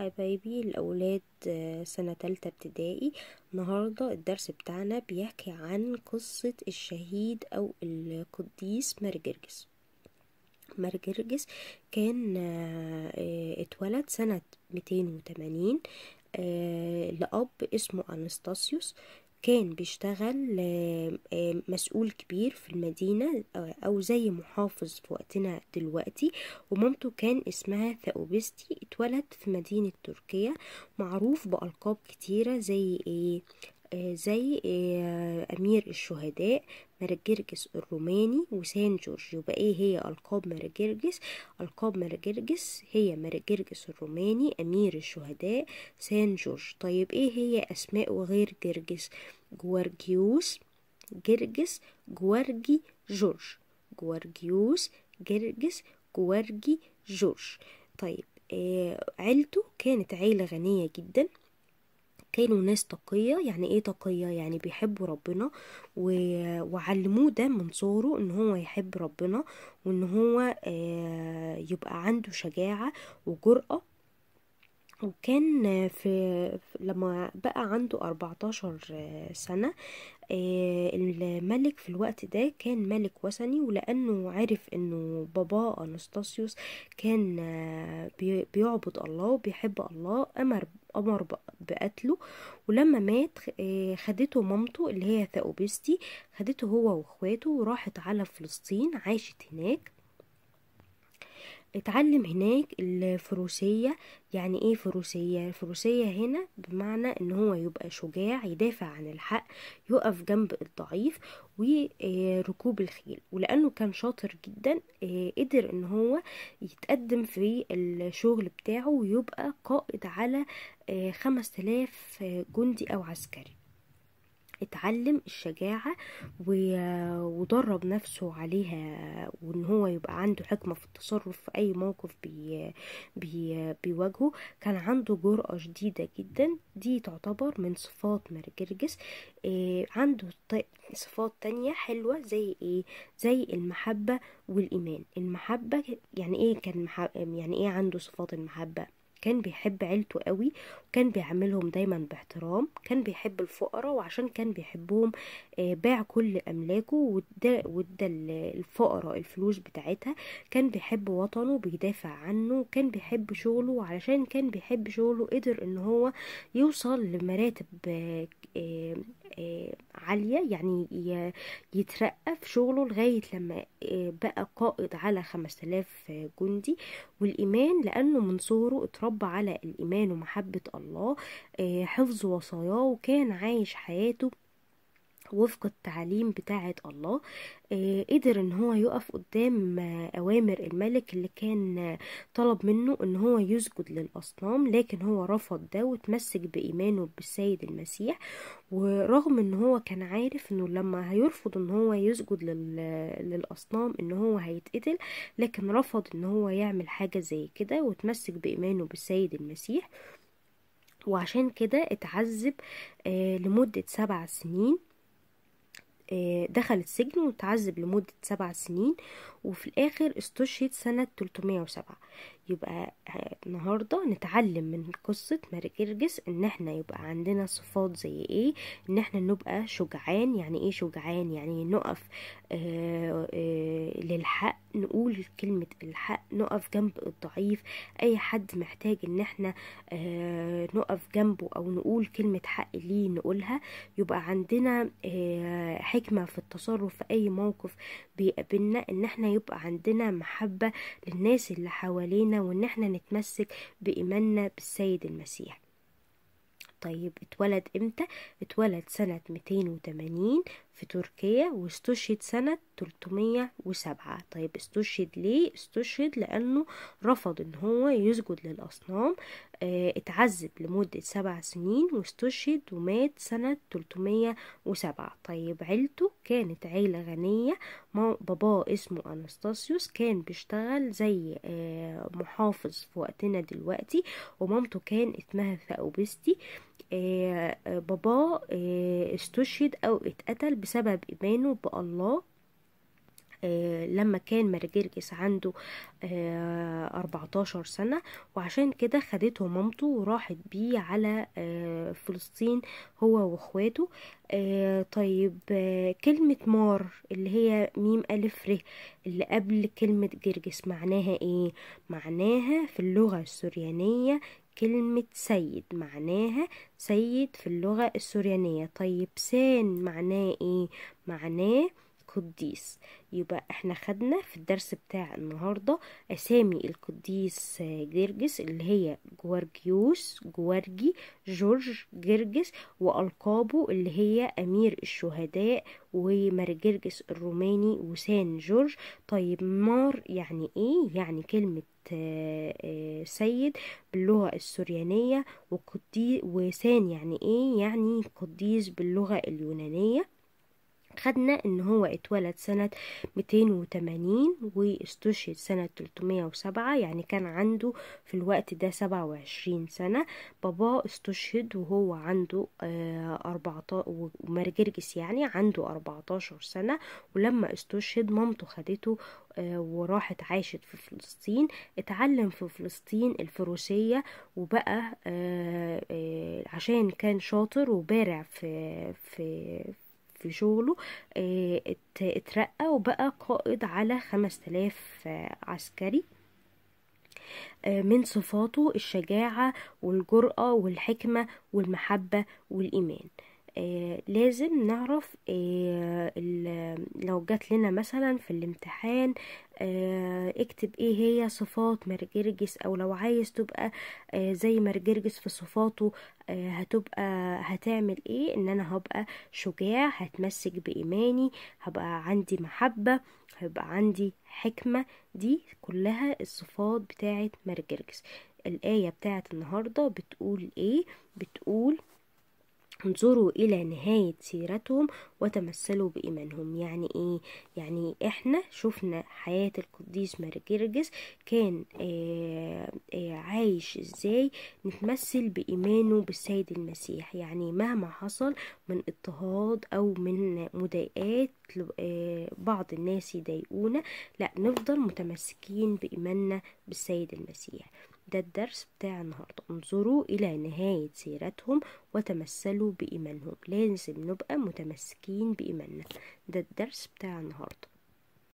حبايبي الأولاد آه، سنة تالتة ابتدائي النهاردة الدرس بتاعنا بيحكي عن قصة الشهيد أو القديس مرجرجس مرجرجس كان آه، آه، اتولد سنة 280 لأب اسمه أنستاسيوس كان بيشتغل مسؤول كبير في المدينة آه، أو زي محافظ في وقتنا دلوقتي ومامته كان اسمها ثاوبستي اتولد في مدينة تركيا معروف بألقاب كتيرة زي ايه آه، زي إيه؟ آه، أمير الشهداء مرجرجس الروماني وسان جورج يبقى ايه هي القاب مرجرجس القاب مرجرجس هي مرجرجس الروماني امير الشهداء سان جورج طيب ايه هي اسماء وغير جرجس جوارجيوس جرجس جوارجي جورج جوارجيوس جرجس جوارجي جورج طيب آه، عيلته كانت عيلة غنية جدا كانوا ناس تقية يعني ايه تقية يعني بيحبوا ربنا و... وعلموه ده من صغره ان هو يحب ربنا وان هو آه، يبقى عنده شجاعة وجرأة وكان في لما بقى عنده 14 سنة آه، الملك في الوقت ده كان ملك وثني ولأنه عرف أنه بابا أنستاسيوس كان آه، بيعبد الله وبيحب الله أمر أمر بقتله ولما مات آه، خدته مامته اللي هي ثاوبستي خدته هو واخواته وراحت على فلسطين عاشت هناك اتعلم هناك الفروسية يعني ايه فروسية الفروسية هنا بمعنى ان هو يبقى شجاع يدافع عن الحق يقف جنب الضعيف وركوب الخيل ولانه كان شاطر جدا آه، قدر ان هو يتقدم في الشغل بتاعه ويبقى قائد على آه، خمس تلاف جندي او عسكري اتعلم الشجاعة ودرب نفسه عليها وان هو يبقى عنده حكمة في التصرف في اي موقف بي بي بيواجهه كان عنده جرأة شديدة جدا دي تعتبر من صفات مرجرجس إيه عنده صفات تانية حلوة زي ايه زي المحبة والايمان المحبة يعني ايه كان يعني ايه عنده صفات المحبة كان بيحب عيلته قوي وكان بيعاملهم دايما باحترام كان بيحب الفقراء وعشان كان بيحبهم آه، باع كل املاكه وادى وادى الفقراء الفلوس بتاعتها كان بيحب وطنه بيدافع عنه كان بيحب شغله وعلشان كان بيحب شغله قدر ان هو يوصل لمراتب آه، آه، عالية يعني يترقى في شغله لغاية لما آه، بقى قائد على آلاف جندي والإيمان لأنه من صغره اتربى على الإيمان ومحبة الله آه، حفظ وصاياه وكان عايش حياته وفق التعاليم بتاعة الله آه، قدر ان هو يقف قدام آه، اوامر الملك اللي كان آه، طلب منه ان هو يسجد للاصنام لكن هو رفض ده وتمسك بايمانه بالسيد المسيح ورغم ان هو كان عارف انه لما هيرفض ان هو يسجد للاصنام ان هو هيتقتل لكن رفض ان هو يعمل حاجة زي كده وتمسك بايمانه بالسيد المسيح وعشان كده اتعذب لمدة سبع سنين آه، دخل السجن وتعذب لمدة سبع سنين وفي الآخر استشهد سنة 307 يبقى آه، النهاردة نتعلم من قصة ماري ان احنا يبقى عندنا صفات زي ايه ان احنا نبقى شجعان يعني ايه شجعان يعني نقف آآ آه، آآ آه، للحق نقول كلمة الحق نقف جنب الضعيف اي حد محتاج ان احنا نقف جنبه او نقول كلمة حق ليه نقولها يبقى عندنا حكمة في التصرف في اي موقف بيقابلنا ان احنا يبقى عندنا محبة للناس اللي حوالينا وإن إحنا نتمسك بإيماننا بالسيد المسيح طيب اتولد امتى اتولد سنة 280 في تركيا واستشهد سنة 307 طيب استشهد ليه استشهد لانه رفض ان هو يسجد للاصنام آه، اتعذب لمدة سبع سنين واستشهد ومات سنة 307 طيب عيلته كانت عيلة غنية باباه اسمه أنستاسيوس كان بيشتغل زي آه، محافظ في وقتنا دلوقتي ومامته كان اسمها ثاوبستي آه، باباه استشهد أو اتقتل بسبب إيمانه بالله آه، لما كان مارجرجس عنده 14 آه، سنة وعشان كده خدته مامته وراحت بيه على آه، فلسطين هو واخواته طيب كلمة مار اللي هي ميم ألف ر اللي قبل كلمة جرجس معناها ايه؟ معناها في اللغة السريانية كلمة سيد معناها سيد في اللغة السريانية طيب سان معناه ايه؟ معناه القديس يبقى احنا خدنا في الدرس بتاع النهاردة اسامي القديس جرجس اللي هي جوارجيوس جوارجي جورج جرجس والقابه اللي هي امير الشهداء جرجس الروماني وسان جورج طيب مار يعني ايه يعني كلمة آه، آه، سيد باللغة السريانية وسان يعني ايه يعني قديس باللغة اليونانية خدنا ان هو اتولد سنة 280 واستشهد سنة 307 يعني كان عنده في الوقت ده 27 سنة بابا استشهد وهو عنده آه، أربعة ومرجرجس يعني عنده 14 سنة ولما استشهد مامته خدته آه، وراحت عاشت في فلسطين اتعلم في فلسطين الفروسية وبقى آه، عشان كان شاطر وبارع في في في شغله آه، اترقى وبقى قائد على 5000 عسكري آه، من صفاته الشجاعة والجرأة والحكمة والمحبة والإيمان آه، لازم نعرف آه، لو جات لنا مثلا في الامتحان آه، اكتب ايه هي صفات مرجرجس او لو عايز تبقى زي مرجرجس في صفاته هتبقى هتعمل ايه ان انا هبقى شجاع هتمسك بايماني هبقى عندي محبة هيبقى عندي حكمة دي كلها الصفات بتاعت مرجرجس الآية بتاعت النهاردة بتقول ايه بتقول انظروا إلى نهاية سيرتهم وتمثلوا بإيمانهم يعني إيه؟ يعني إحنا شفنا حياة القديس مارجرجس كان آآ آه، آآ آه، عايش إزاي نتمثل بإيمانه بالسيد المسيح يعني مهما حصل من اضطهاد أو من مضايقات آه، بعض الناس يضايقونا لا نفضل متمسكين بإيماننا بالسيد المسيح ده الدرس بتاع النهاردة انظروا إلى نهاية سيرتهم وتمثلوا بإيمانهم لازم نبقى متمسكين بإيماننا ده الدرس بتاع النهاردة